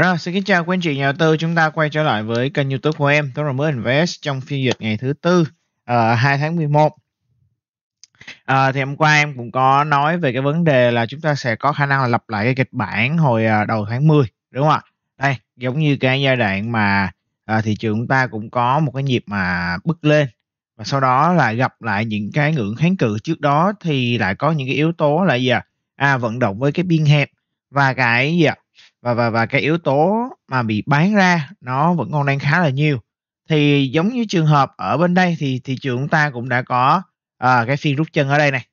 Rồi, xin kính chào quý anh chị nhà đầu tư. Chúng ta quay trở lại với kênh youtube của em, tôi là Mới Invest trong phiên dịch ngày thứ Tư, uh, à, 2 tháng 11. À, thì hôm qua em cũng có nói về cái vấn đề là chúng ta sẽ có khả năng là lặp lại cái kịch bản hồi uh, đầu tháng 10, đúng không ạ? Đây, giống như cái giai đoạn mà uh, thị trường chúng ta cũng có một cái nhịp mà bứt lên và sau đó là gặp lại những cái ngưỡng kháng cự trước đó thì lại có những cái yếu tố là gì ạ? À? à vận động với cái biên hẹp và cái gì ạ? À? và và và cái yếu tố mà bị bán ra nó vẫn còn đang khá là nhiều thì giống như trường hợp ở bên đây thì thị trường chúng ta cũng đã có à, cái phiên rút chân ở đây này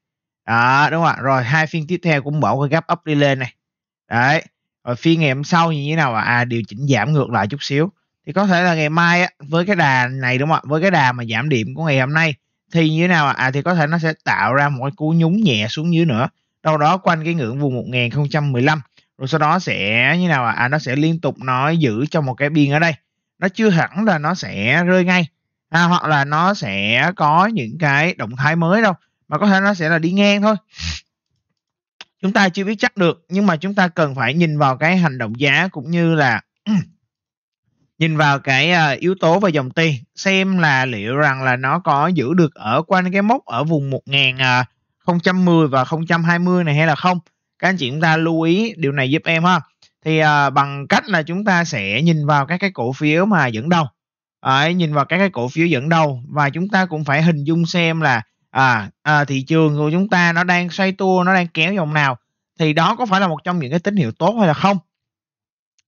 đó đúng không ạ rồi hai phiên tiếp theo cũng bỏ cái gap up đi lên này đấy rồi phiên ngày hôm sau như thế nào ạ à, điều chỉnh giảm ngược lại chút xíu thì có thể là ngày mai á, với cái đà này đúng không ạ với cái đà mà giảm điểm của ngày hôm nay thì như thế nào ạ à, thì có thể nó sẽ tạo ra một cái cú nhúng nhẹ xuống dưới nữa đâu đó quanh cái ngưỡng vùng 1015 rồi sau đó sẽ như nào à? à, nó sẽ liên tục nó giữ trong một cái biên ở đây nó chưa hẳn là nó sẽ rơi ngay à, hoặc là nó sẽ có những cái động thái mới đâu mà có thể nó sẽ là đi ngang thôi chúng ta chưa biết chắc được nhưng mà chúng ta cần phải nhìn vào cái hành động giá cũng như là nhìn vào cái à, yếu tố và dòng tiền xem là liệu rằng là nó có giữ được ở quanh cái mốc ở vùng 1010 à, và 020 này hay là không các anh chị chúng ta lưu ý điều này giúp em ha thì à, bằng cách là chúng ta sẽ nhìn vào các cái cổ phiếu mà dẫn đầu à, nhìn vào các cái cổ phiếu dẫn đầu và chúng ta cũng phải hình dung xem là à, à thị trường của chúng ta nó đang xoay tua nó đang kéo dòng nào thì đó có phải là một trong những cái tín hiệu tốt hay là không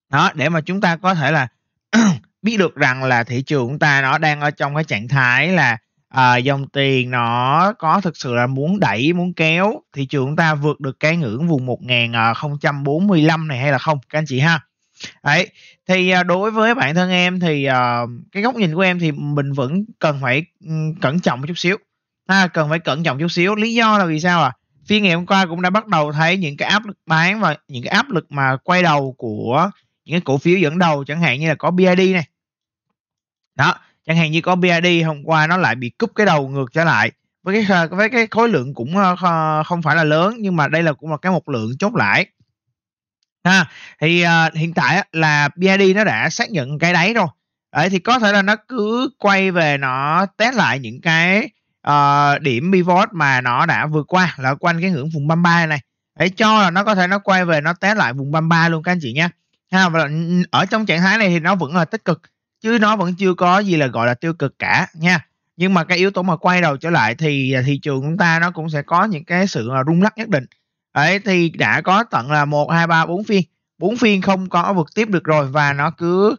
đó để mà chúng ta có thể là biết được rằng là thị trường chúng ta nó đang ở trong cái trạng thái là à, dòng tiền nó có thực sự là muốn đẩy muốn kéo thị trường chúng ta vượt được cái ngưỡng vùng 1045 à, này hay là không các anh chị ha đấy thì à, đối với bản thân em thì uh, cái góc nhìn của em thì mình vẫn cần phải cẩn trọng một chút xíu à, cần phải cẩn trọng chút xíu lý do là vì sao à phiên ngày hôm qua cũng đã bắt đầu thấy những cái áp lực bán và những cái áp lực mà quay đầu của những cái cổ phiếu dẫn đầu chẳng hạn như là có BID này đó chẳng hạn như có BID hôm qua nó lại bị cúp cái đầu ngược trở lại với cái ờ, với cái khối lượng cũng ờ, không phải là lớn nhưng mà đây là cũng là cái một lượng chốt lại ha thì uh, hiện tại là BID nó đã xác nhận cái đáy rồi đấy thì có thể là nó cứ quay về nó test lại những cái uh, điểm pivot mà nó đã vượt qua là quanh cái ngưỡng vùng 33 này để cho là nó có thể nó quay về nó test lại vùng 33 luôn các anh chị nha ha và ừ, ừ, ở trong trạng thái này thì nó vẫn là tích cực chứ nó vẫn chưa có gì là gọi là tiêu cực cả nha nhưng mà cái yếu tố mà quay đầu trở lại thì à, thị trường chúng ta nó cũng sẽ có những cái sự à, rung lắc nhất định ấy thì đã có tận là một hai ba bốn phiên bốn phiên không có vượt tiếp được rồi và nó cứ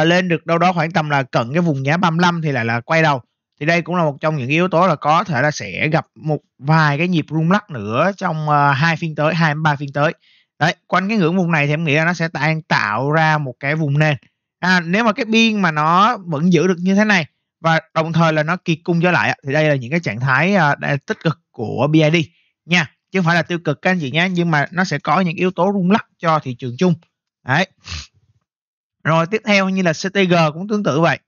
uh, lên được đâu đó khoảng tầm là cận cái vùng giá 35 thì lại là quay đầu thì đây cũng là một trong những yếu tố là có thể là sẽ gặp một vài cái nhịp rung lắc nữa trong uh, hai phiên tới hai ba phiên tới đấy quanh cái ngưỡng vùng này thì em nghĩ là nó sẽ tạo ra một cái vùng nền à, nếu mà cái biên mà nó vẫn giữ được như thế này và đồng thời là nó kiệt cung trở lại thì đây là những cái trạng thái uh, tích cực của BID nha chứ không phải là tiêu cực các anh chị nhé nhưng mà nó sẽ có những yếu tố rung lắc cho thị trường chung đấy rồi tiếp theo như là CTG cũng tương tự vậy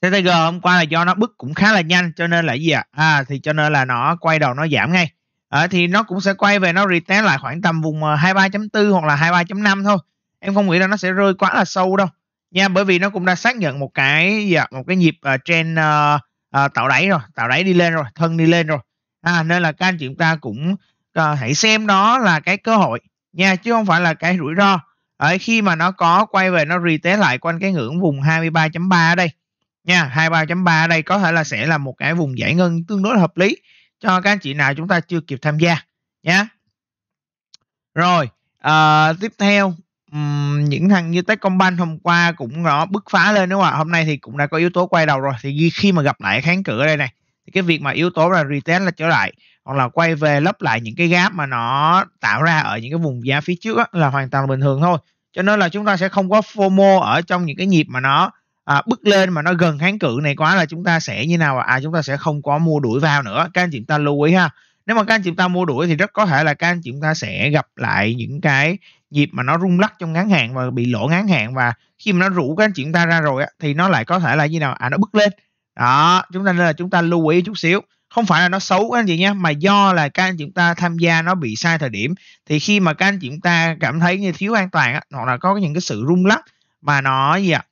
CTG hôm qua là do nó bứt cũng khá là nhanh cho nên là gì ạ à? à thì cho nên là nó quay đầu nó giảm ngay à, thì nó cũng sẽ quay về nó retest lại khoảng tầm vùng 23.4 à, hoặc là 23.5 thôi em không nghĩ là nó sẽ rơi quá là sâu đâu nha bởi vì nó cũng đã xác nhận một cái một cái nhịp uh, ờ, trend uh, ờ, uh, ờ, tạo đáy rồi tạo đáy đi lên rồi thân đi lên rồi à, nên là các anh chị chúng ta cũng uh, hãy xem đó là cái cơ hội nha chứ không phải là cái rủi ro ở khi mà nó có quay về nó retest lại quanh cái ngưỡng vùng 23.3 ở đây nha 23.3 ở đây có thể là sẽ là một cái vùng giải ngân tương đối hợp lý cho các anh chị nào chúng ta chưa kịp tham gia nhé rồi à, tiếp theo um, những thằng như Techcombank hôm qua cũng nó bứt phá lên đúng không ạ hôm nay thì cũng đã có yếu tố quay đầu rồi thì khi mà gặp lại kháng cự ở đây này thì cái việc mà yếu tố là retest là trở lại hoặc là quay về lấp lại những cái gap mà nó tạo ra ở những cái vùng giá phía trước á, là hoàn toàn là bình thường thôi cho nên là chúng ta sẽ không có FOMO ở trong những cái nhịp mà nó à, bứt lên mà nó gần kháng cự này quá là chúng ta sẽ như nào à chúng ta sẽ không có mua đuổi vào nữa các anh chị ta lưu ý ha nếu mà các anh chị ta mua đuổi thì rất có thể là các anh chị ta sẽ gặp lại những cái nhịp mà nó rung lắc trong ngắn hạn và bị lỗ ngắn hạn và khi mà nó rủ cái chuyện ta ra rồi á, thì nó lại có thể là như nào à nó bứt lên đó chúng ta nên là chúng ta lưu ý chút xíu không phải là nó xấu các anh chị nhé mà do là các anh chị ta tham gia nó bị sai thời điểm thì khi mà các anh chị ta cảm thấy như thiếu an toàn á, hoặc là có những cái sự rung lắc mà nó gì ạ à,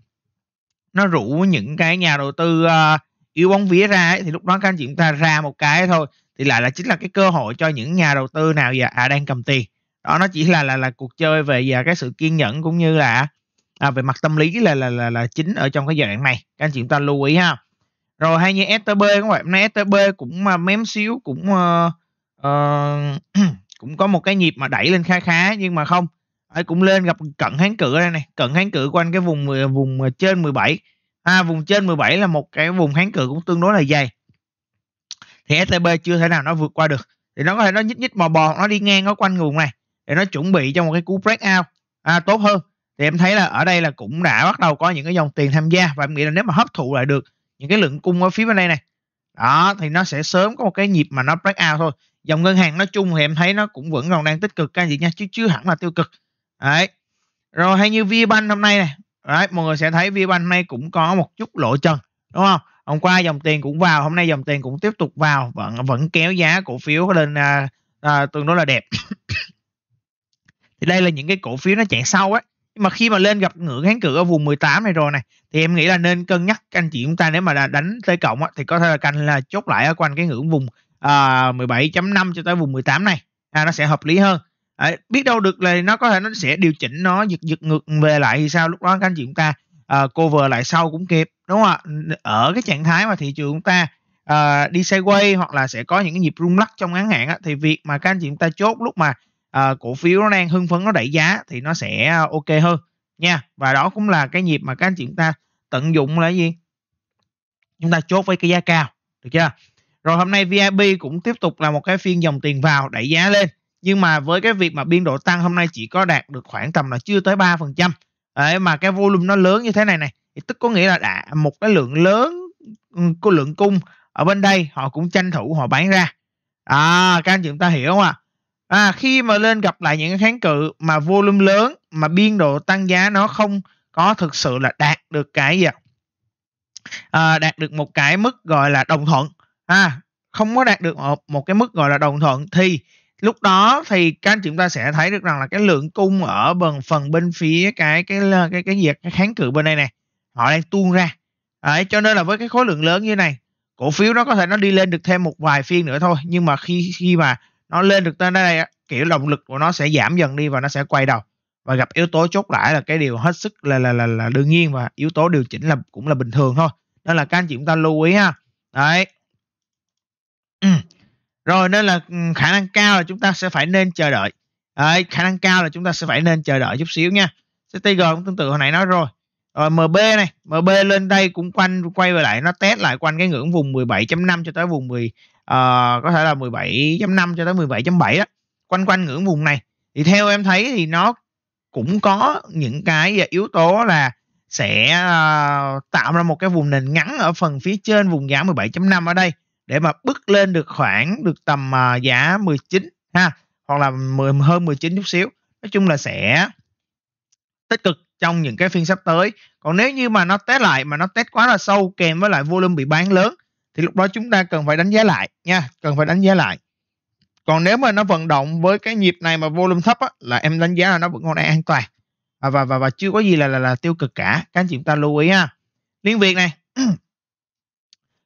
nó rủ những cái nhà đầu tư uh, yếu bóng vía ra ấy, thì lúc đó các anh chị ta ra một cái thôi thì lại là chính là cái cơ hội cho những nhà đầu tư nào giờ à đang cầm tiền đó nó chỉ là là là cuộc chơi về à, cái sự kiên nhẫn cũng như là à, về mặt tâm lý là là là, là chính ở trong cái giai đoạn này các anh chị chúng ta lưu ý ha rồi hay như STB các bạn nay STB cũng mà mém xíu cũng uh, uh, cũng có một cái nhịp mà đẩy lên khá khá nhưng mà không ấy cũng lên gặp cận kháng cự đây này cận kháng cự quanh cái vùng à, vùng à, trên 17 à, vùng trên 17 là một cái vùng kháng cự cũng tương đối là dày thì STB chưa thể nào nó vượt qua được thì nó có thể nó nhích nhích mò bò nó đi ngang nó quanh vùng này để nó chuẩn bị cho một cái cú breakout à, tốt hơn thì em thấy là ở đây là cũng đã bắt đầu có những cái dòng tiền tham gia và em nghĩ là nếu mà hấp thụ lại được những cái lượng cung ở phía bên đây này đó thì nó sẽ sớm có một cái nhịp mà nó break out thôi dòng ngân hàng nói chung thì em thấy nó cũng vẫn còn đang tích cực các anh chị nha chứ chưa hẳn là tiêu cực đấy rồi hay như Viebank hôm nay này đấy mọi người sẽ thấy Viebank hôm nay cũng có một chút lộ chân đúng không hôm qua dòng tiền cũng vào hôm nay dòng tiền cũng tiếp tục vào vẫn vẫn kéo giá cổ phiếu lên à, à, tương đối là đẹp thì đây là những cái cổ phiếu nó chạy sau ấy nhưng mà khi mà lên gặp ngưỡng kháng cự ở vùng 18 này rồi này thì em nghĩ là nên cân nhắc anh chị chúng ta nếu mà đánh tới cộng á, thì có thể là canh là chốt lại ở quanh cái ngưỡng vùng à, 17.5 cho tới vùng 18 này à, nó sẽ hợp lý hơn à, biết đâu được là nó có thể nó sẽ điều chỉnh nó giật giật ngược về lại thì sao lúc đó các anh chị chúng ta à, cover lại sau cũng kịp đúng không ạ ở cái trạng thái mà thị trường chúng ta à, đi sideways hoặc là sẽ có những cái nhịp rung lắc trong ngắn hạn á, thì việc mà các anh chị chúng ta chốt lúc mà Ờ, cổ phiếu nó đang hưng phấn nó đẩy giá thì nó sẽ ờ, ok hơn nha và đó cũng là cái nhịp mà các anh chị chúng ta tận dụng là gì chúng ta chốt với cái giá cao được chưa rồi hôm nay VIP cũng tiếp tục là một cái phiên dòng tiền vào đẩy giá lên nhưng mà với cái việc mà biên độ tăng hôm nay chỉ có đạt được khoảng tầm là chưa tới 3% Đấy, mà cái volume nó lớn như thế này này thì tức có nghĩa là đã một cái lượng lớn ừ, của lượng cung ở bên đây họ cũng tranh thủ họ bán ra à các anh chị chúng ta hiểu không ạ à? à, khi mà lên gặp lại những kháng cự mà volume lớn mà biên độ tăng giá nó không có thực sự là đạt được cái gì à? đạt được một cái mức gọi là đồng thuận à, không có đạt được một, một cái mức gọi là đồng thuận thì lúc đó thì các anh chúng ta sẽ thấy được rằng là cái lượng cung ở bằng phần bên phía cái cái cái cái, cái việc cái kháng cự bên đây này họ đang tuôn ra Đấy, cho nên là với cái khối lượng lớn như này cổ phiếu nó có thể nó đi lên được thêm một vài phiên nữa thôi nhưng mà khi khi mà nó lên được tới đây kiểu động lực của nó sẽ giảm dần đi và nó sẽ quay đầu và gặp yếu tố chốt lại là cái điều hết sức là là là, là đương nhiên và yếu tố điều chỉnh là cũng là bình thường thôi nên là các anh chị chúng ta lưu ý ha đấy ừ. rồi nên là ừ, khả năng cao là chúng ta sẽ phải nên chờ đợi đấy, khả năng cao là chúng ta sẽ phải nên chờ đợi chút xíu nha STG cũng tương tự hồi nãy nói rồi rồi MB này MB lên đây cũng quanh quay về lại nó test lại quanh cái ngưỡng vùng 17.5 cho tới vùng 10 Ờ, có thể là 17.5 cho tới 17.7 đó quanh quanh ngưỡng vùng này thì theo em thấy thì nó cũng có những cái yếu tố là sẽ uh, tạo ra một cái vùng nền ngắn ở phần phía trên vùng giá 17.5 ở đây để mà bứt lên được khoảng được tầm uh, giá 19 ha hoặc là 10 hơn 19 chút xíu nói chung là sẽ tích cực trong những cái phiên sắp tới còn nếu như mà nó test lại mà nó test quá là sâu kèm với lại volume bị bán lớn thì lúc đó chúng ta cần phải đánh giá lại nha cần phải đánh giá lại còn nếu mà nó vận động với cái nhịp này mà volume thấp á, là em đánh giá là nó vẫn còn đang an toàn à, và và và chưa có gì là là, là tiêu cực cả các anh chị chúng ta lưu ý ha liên việt này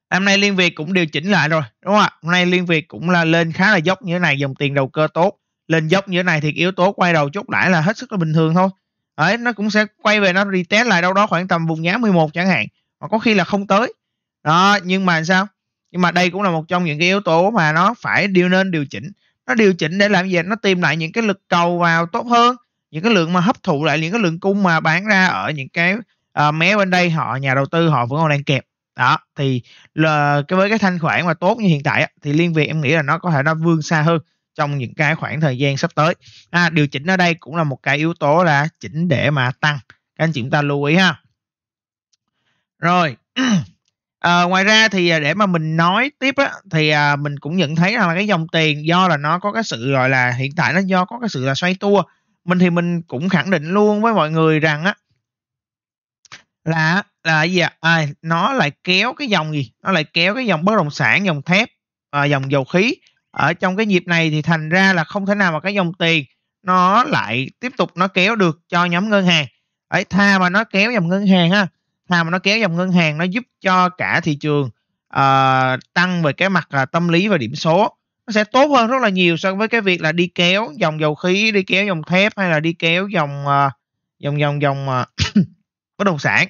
hôm nay liên việt cũng điều chỉnh lại rồi đúng không ạ hôm nay liên việt cũng là lên khá là dốc như thế này dòng tiền đầu cơ tốt lên dốc như thế này thì yếu tố quay đầu chốt lại là hết sức là bình thường thôi đấy nó cũng sẽ quay về nó retest lại đâu đó khoảng tầm vùng giá 11 chẳng hạn mà có khi là không tới đó nhưng mà sao nhưng mà đây cũng là một trong những cái yếu tố mà nó phải điều nên điều chỉnh nó điều chỉnh để làm gì nó tìm lại những cái lực cầu vào tốt hơn những cái lượng mà hấp thụ lại những cái lượng cung mà bán ra ở những cái uh, mé bên đây họ nhà đầu tư họ vẫn còn đang kẹp đó thì là, cái với cái thanh khoản mà tốt như hiện tại thì liên việt em nghĩ là nó có thể nó vươn xa hơn trong những cái khoảng thời gian sắp tới à, điều chỉnh ở đây cũng là một cái yếu tố là chỉnh để mà tăng các anh chị chúng ta lưu ý ha rồi À, ngoài ra thì à, để mà mình nói tiếp á thì à, mình cũng nhận thấy rằng là cái dòng tiền do là nó có cái sự gọi là hiện tại nó do có cái sự là xoay tua mình thì mình cũng khẳng định luôn với mọi người rằng á là là gì ạ à, nó lại kéo cái dòng gì nó lại kéo cái dòng bất động sản dòng thép à, dòng dầu khí ở trong cái nhịp này thì thành ra là không thể nào mà cái dòng tiền nó lại tiếp tục nó kéo được cho nhóm ngân hàng ấy tha mà nó kéo dòng ngân hàng ha sao mà nó kéo dòng ngân hàng nó giúp cho cả thị trường uh, tăng về cái mặt uh, tâm lý và điểm số nó sẽ tốt hơn rất là nhiều so với cái việc là đi kéo dòng dầu khí đi kéo dòng thép hay là đi kéo dòng uh, dòng dòng dòng uh, bất động sản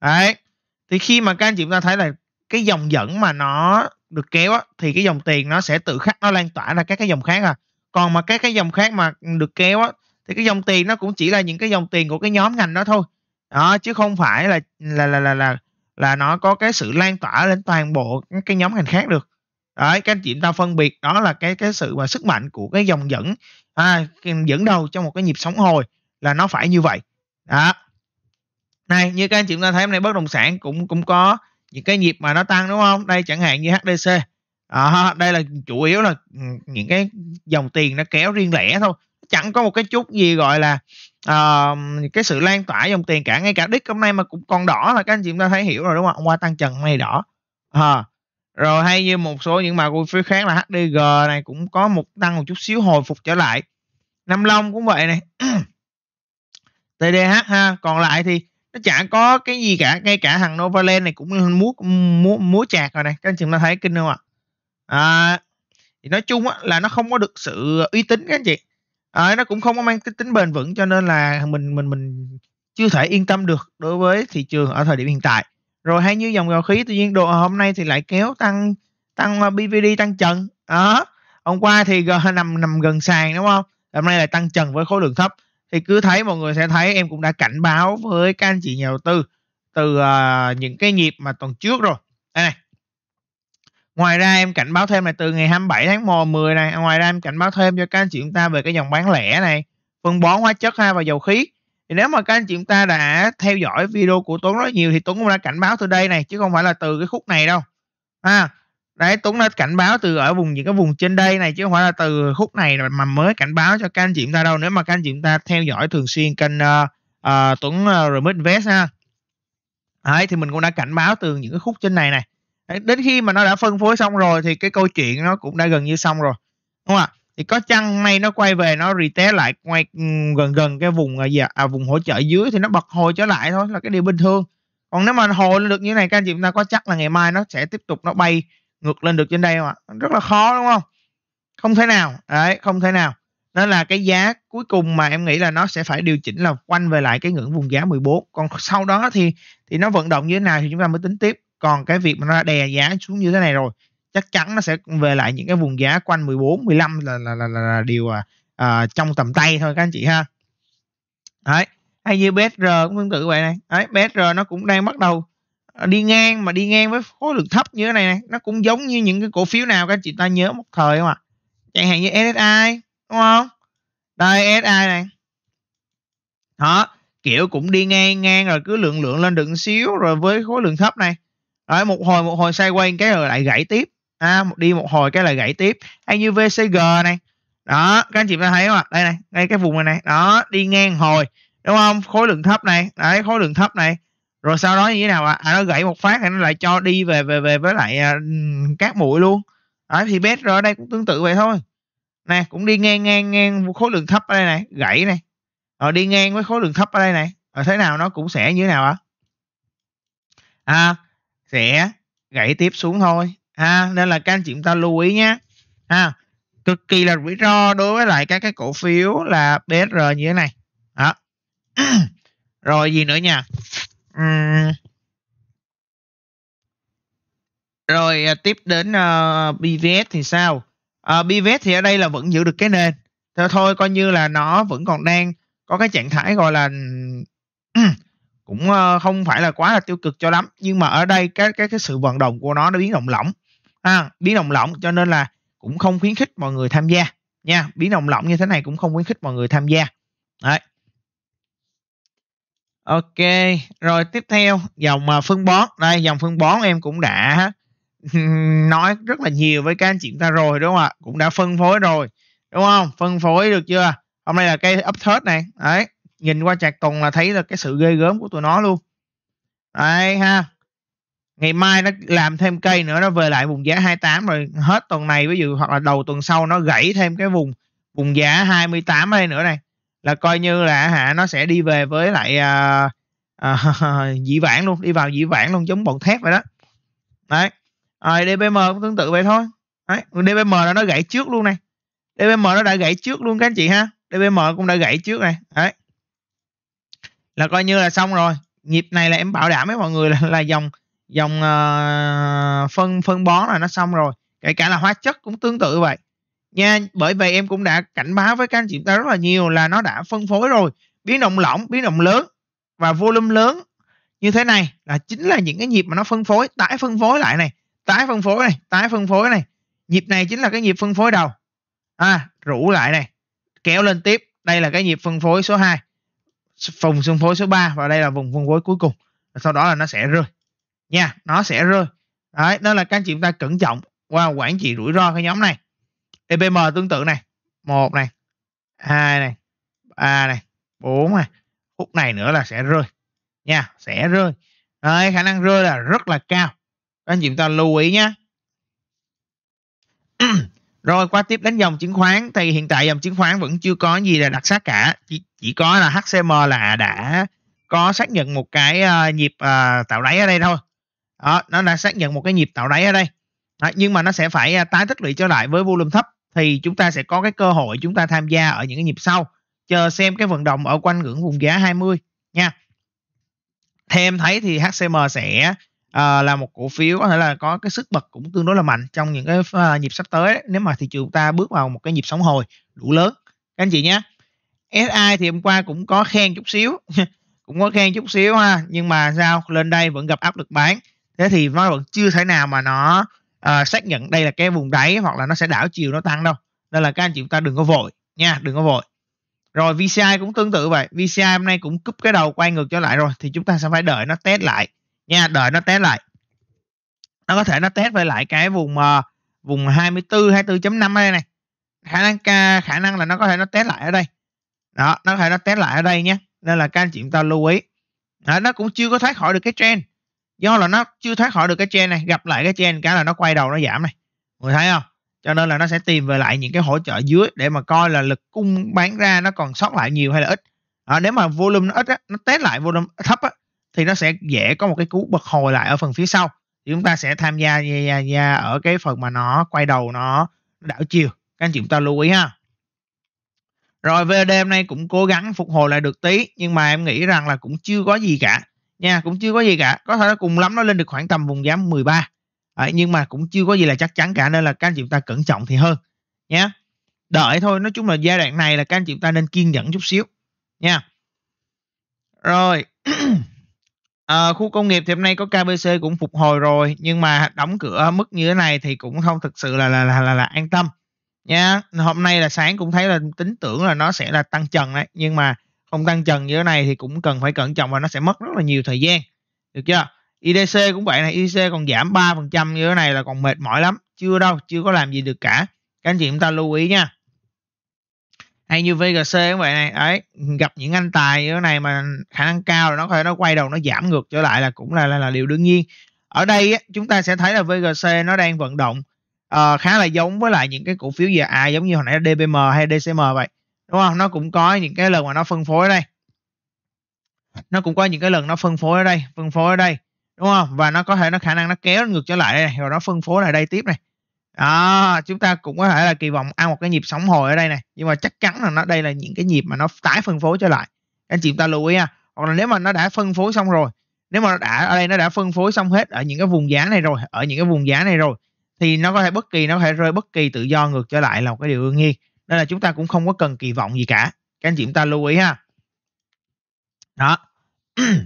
đấy thì khi mà các anh chị chúng ta thấy là cái dòng dẫn mà nó được kéo á, thì cái dòng tiền nó sẽ tự khắc nó lan tỏa ra các cái dòng khác à còn mà các cái dòng khác mà được kéo á, thì cái dòng tiền nó cũng chỉ là những cái dòng tiền của cái nhóm ngành đó thôi đó chứ không phải là là là là là, là nó có cái sự lan tỏa lên toàn bộ các cái nhóm ngành khác được đấy các anh chị ta phân biệt đó là cái cái sự và sức mạnh của cái dòng dẫn à, dẫn đầu trong một cái nhịp sóng hồi là nó phải như vậy đó này như các anh chị ta thấy hôm nay bất động sản cũng cũng có những cái nhịp mà nó tăng đúng không đây chẳng hạn như HDC à, đây là chủ yếu là ừ, những cái dòng tiền nó kéo riêng lẻ thôi chẳng có một cái chút gì gọi là uh, cái sự lan tỏa dòng tiền cả ngay cả đích hôm nay mà cũng còn đỏ là các anh chị chúng ta thấy hiểu rồi đúng không qua tăng trần hôm đỏ à, rồi hay như một số những mã cổ phiếu khác là HDG này cũng có một tăng một chút xíu hồi phục trở lại Nam Long cũng vậy này TDH ha còn lại thì nó chả có cái gì cả ngay cả thằng Novaland này cũng múa múa múa chạc rồi này các anh chị ta thấy kinh không ạ à, thì nói chung á, là nó không có được sự uy tín các anh chị à, nó cũng không có mang cái tính bền vững cho nên là mình mình mình chưa thể yên tâm được đối với thị trường ở thời điểm hiện tại rồi hay như dòng dầu khí tuy nhiên đồ hôm nay thì lại kéo tăng tăng BVD ờ, tăng trần đó hôm qua thì nằm nằm gần sàn đúng không hôm nay lại tăng trần với khối lượng thấp thì cứ thấy mọi người sẽ thấy em cũng đã cảnh báo với các anh chị nhà đầu tư từ uh, những cái nhịp mà tuần trước rồi đây này Ngoài ra em cảnh báo thêm là từ ngày 27 tháng 1 10 này, à, ngoài ra em cảnh báo thêm cho các anh chị chúng ta về cái dòng bán lẻ này, phân bón hóa chất ha và dầu khí. Thì nếu mà các anh chị chúng ta đã theo dõi video của Tuấn rất nhiều thì Tuấn cũng đã cảnh báo từ đây này chứ không phải là từ cái khúc này đâu. À, đấy Tuấn đã cảnh báo từ ở vùng những cái vùng trên đây này chứ không phải là từ khúc này mà mới cảnh báo cho các anh chị chúng ta đâu nếu mà các anh chị chúng ta theo dõi thường xuyên kênh uh, uh, Tuấn uh, Remix Invest ha. Đấy, thì mình cũng đã cảnh báo từ những cái khúc trên này này đến khi mà nó đã phân phối xong rồi thì cái câu chuyện nó cũng đã gần như xong rồi đúng không ạ thì có chăng may nó quay về nó retest lại quay ừ, gần gần cái vùng à, à, vùng hỗ trợ dưới thì nó bật hồi trở lại thôi là cái điều bình thường còn nếu mà hồi lên được như này các anh chị chúng ta có chắc là ngày mai nó sẽ tiếp tục nó bay ngược lên được trên đây không ạ rất là khó đúng không không thể nào đấy không thể nào nó là cái giá cuối cùng mà em nghĩ là nó sẽ phải điều chỉnh là quanh về lại cái ngưỡng vùng giá 14 còn sau đó thì thì nó vận động như thế nào thì chúng ta mới tính tiếp còn cái việc mà nó đè giá xuống như thế này rồi chắc chắn nó sẽ về lại những cái vùng giá quanh 14 15 là là là, là, là điều à, à, trong tầm tay thôi các anh chị ha đấy hay như BSR cũng tương tự vậy này đấy BSR nó cũng đang bắt đầu à, đi ngang mà đi ngang với khối lượng thấp như thế này này nó cũng giống như những cái cổ phiếu nào các anh chị ta nhớ một thời không ạ à? chẳng hạn như SSI đúng không đây SSI này đó kiểu cũng đi ngang ngang rồi cứ lượng lượng lên đựng xíu rồi với khối lượng thấp này Đấy, một hồi một hồi sideways cái rồi lại gãy tiếp à, đi một hồi cái lại gãy tiếp hay như VCG này đó các anh chị thấy không ạ đây này ngay cái vùng này này đó đi ngang hồi đúng không khối lượng thấp này đấy khối lượng thấp này rồi sau đó như thế nào ạ à, nó gãy một phát thì nó lại cho đi về về về với lại à, các mũi luôn đấy thì bet rồi ở đây cũng tương tự vậy thôi nè cũng đi ngang ngang ngang khối lượng thấp ở đây này gãy này rồi đi ngang với khối lượng thấp ở đây này rồi thế nào nó cũng sẽ như thế nào ạ à? à sẽ gãy tiếp xuống thôi ha nên là các anh chị chúng ta lưu ý nhé ha cực kỳ là rủi ro đối với lại các cái cổ phiếu là BSR như thế này đó rồi gì nữa nha uhm. rồi à, tiếp đến uh, ờ, BVS thì sao uh, ờ, BVS thì ở đây là vẫn giữ được cái nền thôi thôi coi như là nó vẫn còn đang có cái trạng thái gọi là cũng ờ, không phải là quá là tiêu cực cho lắm nhưng mà ở đây cái cái cái sự vận động của nó nó biến động lỏng à, biến động lỏng cho nên là cũng không khuyến khích mọi người tham gia nha biến động lỏng như thế này cũng không khuyến khích mọi người tham gia đấy ok rồi tiếp theo dòng ờ, phân bón đây dòng phân bón em cũng đã nói rất là nhiều với các anh chị ta rồi đúng không ạ cũng đã phân phối rồi đúng không phân phối được chưa hôm nay là cây ấp này đấy nhìn qua chặt tuần là thấy là cái sự ghê gớm của tụi nó luôn đấy ha ngày mai nó làm thêm cây nữa nó về lại vùng giá 28 rồi hết tuần này ví dụ hoặc là đầu tuần sau nó gãy thêm cái vùng vùng giá 28 đây nữa này là coi như là hả nó sẽ đi về với lại à, à, dĩ vãng luôn đi vào dĩ vãng luôn giống bọn thép vậy đó đấy rồi DBM cũng tương tự vậy thôi đấy DBM là nó gãy trước luôn này DBM nó đã gãy trước luôn các anh chị ha DBM cũng đã gãy trước này đấy là coi như là xong rồi nhịp này là em bảo đảm với mọi người là là dòng dòng uh, phân phân bón là nó xong rồi kể cả là hóa chất cũng tương tự vậy nha bởi vậy em cũng đã cảnh báo với các anh chị ta rất là nhiều là nó đã phân phối rồi biến động lỏng biến động lớn và volume lớn như thế này là chính là những cái nhịp mà nó phân phối tái phân phối lại này tái phân phối này tái phân phối này nhịp này chính là cái nhịp phân phối đầu à rủ lại này kéo lên tiếp đây là cái nhịp phân phối số 2 vùng xương phối số 3 và đây là vùng phân phối cuối cùng sau đó là nó sẽ rơi nha nó sẽ rơi đấy đó là các anh chị chúng ta cẩn trọng qua wow, quản trị rủi ro cái nhóm này EPM tương tự này một này hai này ba này bốn này khúc này nữa là sẽ rơi nha sẽ rơi đấy, khả năng rơi là rất là cao các anh chị chúng ta lưu ý nhé rồi qua tiếp đến dòng chứng khoán thì hiện tại dòng chứng khoán vẫn chưa có gì là đặc sắc cả chỉ, chỉ có là HCM là đã có xác nhận một cái uh, nhịp uh, tạo đáy ở đây thôi đó, nó đã xác nhận một cái nhịp tạo đáy ở đây đó, nhưng mà nó sẽ phải uh, tái tích lũy trở lại với volume thấp thì chúng ta sẽ có cái cơ hội chúng ta tham gia ở những cái nhịp sau chờ xem cái vận động ở quanh ngưỡng vùng giá 20 nha Thêm thấy thì HCM sẽ uh, là một cổ phiếu có thể là có cái sức bật cũng tương đối là mạnh trong những cái uh, nhịp sắp tới nếu mà thị trường ta bước vào một cái nhịp sóng hồi đủ lớn các anh chị nhé SI thì hôm qua cũng có khen chút xíu cũng có khen chút xíu ha nhưng mà sao lên đây vẫn gặp áp lực bán thế thì nó vẫn chưa thể nào mà nó uh, xác nhận đây là cái vùng đáy hoặc là nó sẽ đảo chiều nó tăng đâu nên là các anh chị chúng ta đừng có vội nha đừng có vội rồi VCI cũng tương tự vậy VCI hôm nay cũng cúp cái đầu quay ngược trở lại rồi thì chúng ta sẽ phải đợi nó test lại nha đợi nó test lại nó có thể nó test về lại cái vùng uh, vùng 24 24.5 đây này khả năng ca khả năng là nó có thể nó test lại ở đây đó nó có thể nó test lại ở đây nhé nên là các anh chị chúng ta lưu ý đó, nó cũng chưa có thoát khỏi được cái trend do là nó chưa thoát khỏi được cái trend này gặp lại cái trend cái là nó quay đầu nó giảm này mọi thấy không cho nên là nó sẽ tìm về lại những cái hỗ trợ dưới để mà coi là lực cung bán ra nó còn sót lại nhiều hay là ít à, nếu mà volume nó ít á, nó test lại volume thấp á, thì nó sẽ dễ có một cái cú bật hồi lại ở phần phía sau thì chúng ta sẽ tham gia, gia, gia ở cái phần mà nó quay đầu nó đảo chiều các anh chị chúng ta lưu ý ha rồi VD hôm nay cũng cố gắng phục hồi lại được tí nhưng mà em nghĩ rằng là cũng chưa có gì cả nha cũng chưa có gì cả có thể nó cùng lắm nó lên được khoảng tầm vùng giá 13 à, nhưng mà cũng chưa có gì là chắc chắn cả nên là các anh chị chúng ta cẩn trọng thì hơn nhé đợi thôi nói chung là giai đoạn này là các anh chị chúng ta nên kiên nhẫn chút xíu nha rồi Ờ, khu công nghiệp thì hôm nay có KBC cũng phục hồi rồi, nhưng mà đóng cửa mức như thế này thì cũng không thực sự là là là là, là an tâm nha. Hôm nay là sáng cũng thấy là tính tưởng là nó sẽ là tăng trần đấy, nhưng mà không tăng trần như thế này thì cũng cần phải cẩn trọng và nó sẽ mất rất là nhiều thời gian. Được chưa? IDC cũng vậy này, IDC còn giảm 3% như thế này là còn mệt mỏi lắm. Chưa đâu, chưa có làm gì được cả. Các anh chị chúng ta lưu ý nha hay như VGC cũng vậy này ấy gặp những anh tài như thế này mà khả năng cao là nó có thể nó quay đầu nó giảm ngược trở lại là cũng là là, là điều đương nhiên ở đây chúng ta sẽ thấy là VGC nó đang vận động uh, khá là giống với lại những cái cổ phiếu giờ AI giống như hồi nãy DBM hay DCM vậy đúng không nó cũng có những cái lần mà nó phân phối ở đây nó cũng có những cái lần nó phân phối ở đây phân phối ở đây đúng không và nó có thể nó khả năng nó kéo ngược trở lại đây này, rồi nó phân phối lại đây tiếp này à, chúng ta cũng có thể là kỳ vọng ăn một cái nhịp sóng hồi ở đây này nhưng mà chắc chắn là nó đây là những cái nhịp mà nó tái phân phối trở lại anh chị chúng ta lưu ý ha hoặc là nếu mà nó đã phân phối xong rồi nếu mà nó đã ở đây nó đã phân phối xong hết ở những cái vùng giá này rồi ở những cái vùng giá này rồi thì nó có thể bất kỳ nó có thể rơi bất kỳ tự do ngược trở lại là một cái điều đương nhiên nên là chúng ta cũng không có cần kỳ vọng gì cả các anh chị chúng ta lưu ý ha đó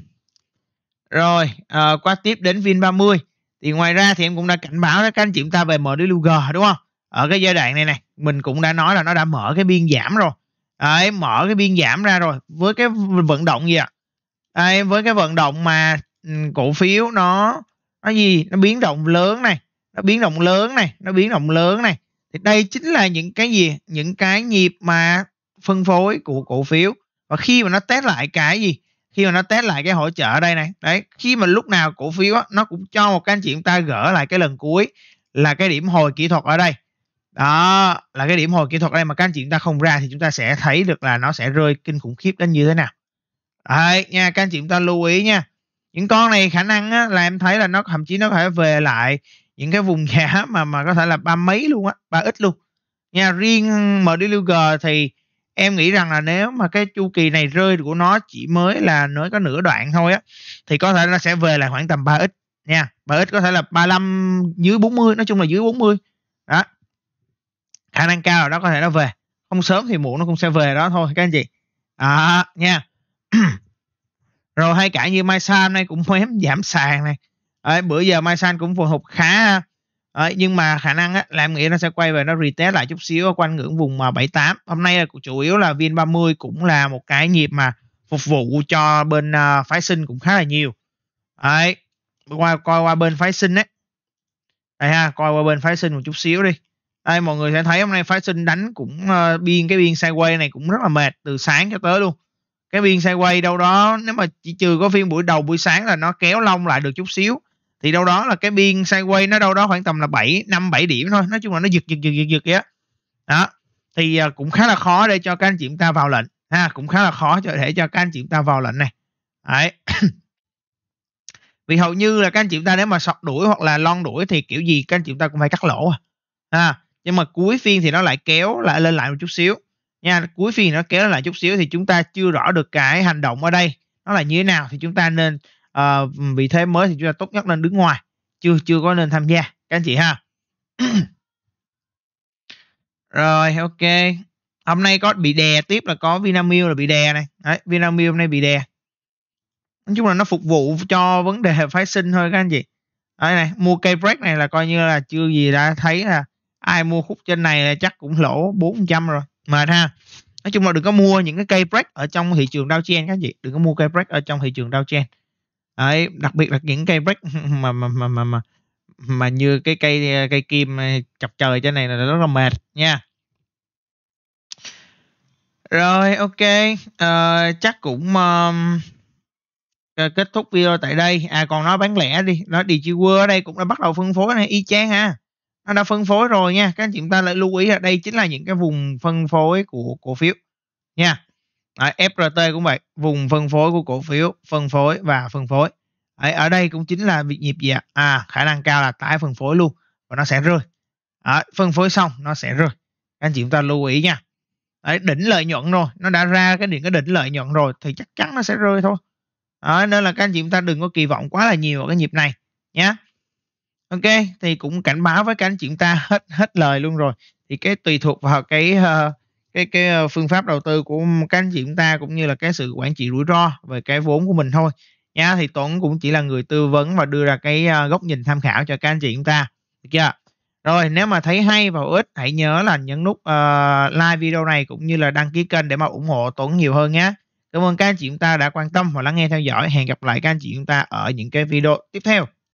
rồi à, qua tiếp đến vin 30 thì ngoài ra thì em cũng đã cảnh báo đó các anh chị chúng ta về mở MDLUG đúng không ở cái giai đoạn này này mình cũng đã nói là nó đã mở cái biên giảm rồi à, em mở cái biên giảm ra rồi với cái vận động gì ạ à? à, em với cái vận động mà ừ, cổ phiếu nó nó gì nó biến động lớn này nó biến động lớn này nó biến động lớn này thì đây chính là những cái gì những cái nhịp mà phân phối của cổ phiếu và khi mà nó test lại cái gì khi mà nó test lại cái hỗ trợ đây này đấy khi mà lúc nào cổ phiếu á, nó cũng cho một cái anh chị chúng ta gỡ lại cái lần cuối là cái điểm hồi kỹ thuật ở đây đó là cái điểm hồi kỹ thuật ở đây mà các anh chị chúng ta không ra thì chúng ta sẽ thấy được là nó sẽ rơi kinh khủng khiếp đến như thế nào đấy nha các anh chị chúng ta lưu ý nha những con này khả năng á, là em thấy là nó thậm chí nó có thể về lại những cái vùng giá mà mà có thể là ba mấy luôn á ba ít luôn nha riêng MDLG thì em nghĩ rằng là nếu mà cái chu kỳ này rơi của nó chỉ mới là nói có nửa đoạn thôi á thì có thể nó sẽ về lại khoảng tầm 3x nha 3x có thể là 35 dưới 40 nói chung là dưới 40 đó khả năng cao là đó có thể nó về không sớm thì muộn nó cũng sẽ về đó thôi các anh chị à, nha rồi hay cả như Mai Sa hôm nay cũng ém giảm sàn này à, bữa giờ Mai San cũng phù hợp khá Đấy, nhưng mà khả năng á, là em nghĩ nó sẽ quay về nó retest lại chút xíu quanh ngưỡng vùng mà 78 hôm nay là chủ yếu là vin 30 cũng là một cái nhịp mà phục vụ cho bên uh, phái sinh cũng khá là nhiều Đấy, qua coi qua bên phái sinh đấy đây ha coi qua bên phái sinh một chút xíu đi đây mọi người sẽ thấy hôm nay phái sinh đánh cũng uh, biên cái biên sideways này cũng rất là mệt từ sáng cho tới luôn cái biên sideways đâu đó nếu mà chỉ trừ có phiên buổi đầu buổi sáng là nó kéo lông lại được chút xíu thì đâu đó là cái biên sideways nó đâu đó khoảng tầm là 7 5 7 điểm thôi nói chung là nó giật giật giật giật giật vậy đó. thì à, cũng khá là khó để cho các anh chị chúng ta vào lệnh ha cũng khá là khó cho thể cho các anh chị chúng ta vào lệnh này đấy vì hầu như là các anh chị chúng ta nếu mà sọt đuổi hoặc là lon đuổi thì kiểu gì các anh chị chúng ta cũng phải cắt lỗ à. ha nhưng mà cuối phiên thì nó lại kéo lại lên lại một chút xíu nha cuối phiên nó kéo lại chút xíu thì chúng ta chưa rõ được cái hành động ở đây nó là như thế nào thì chúng ta nên à, ờ, vị thế mới thì chúng ta tốt nhất nên đứng ngoài chưa chưa có nên tham gia các anh chị ha rồi ok hôm nay có bị đè tiếp là có Vinamilk là bị đè này Đấy, Vinamilk hôm nay bị đè nói chung là nó phục vụ cho vấn đề phái sinh thôi các anh chị Đấy này mua cây break này là coi như là chưa gì đã thấy là ai mua khúc trên này là chắc cũng lỗ 400 rồi mệt ha nói chung là đừng có mua những cái cây break ở trong thị trường Dow Jones các anh chị đừng có mua cây break ở trong thị trường Dow Jones Đấy, đặc biệt là những cây break mà mà mà mà, mà mà như cái cây cây kim ờ, chọc trời trên này là rất là mệt nha rồi ok uh, chắc cũng um, kết thúc video tại đây à còn nói bán lẻ đi nó đi World ở đây cũng đã bắt đầu phân phối này y chang ha à, nó đã phân phối rồi nha các anh chị ta lại lưu ý là đây chính là những cái vùng phân phối của cổ phiếu nha Đấy, FRT cũng vậy, vùng phân phối của cổ phiếu, phân phối và phân phối. Đấy, ở đây cũng chính là việc nhịp gì ạ? À, khả năng cao là tái phân phối luôn và nó sẽ rơi. Đấy, phân phối xong nó sẽ rơi. anh chị chúng ta lưu ý nha. Đấy, đỉnh lợi nhuận rồi, nó đã ra cái điểm cái đỉnh lợi nhuận rồi thì chắc chắn nó sẽ rơi thôi. Đấy, nên là các anh chị chúng ta đừng có kỳ vọng quá là nhiều ở cái nhịp này nhé. Ok, thì cũng cảnh báo với các anh chị chúng ta hết hết lời luôn rồi. Thì cái tùy thuộc vào cái uh, cái cái ờ, phương pháp đầu tư của các anh chị chúng ta cũng như là cái sự quản trị rủi ro về cái vốn của mình thôi nha thì Tuấn cũng chỉ là người tư vấn và đưa ra cái ờ, góc nhìn tham khảo cho các anh chị chúng ta được chưa rồi nếu mà thấy hay và hữu ích hãy nhớ là nhấn nút uh, like video này cũng như là đăng ký kênh để mà ủng hộ Tuấn nhiều hơn nhé cảm ơn các anh chị chúng ta đã quan tâm và lắng nghe theo dõi hẹn gặp lại các anh chị chúng ta ở những cái video tiếp theo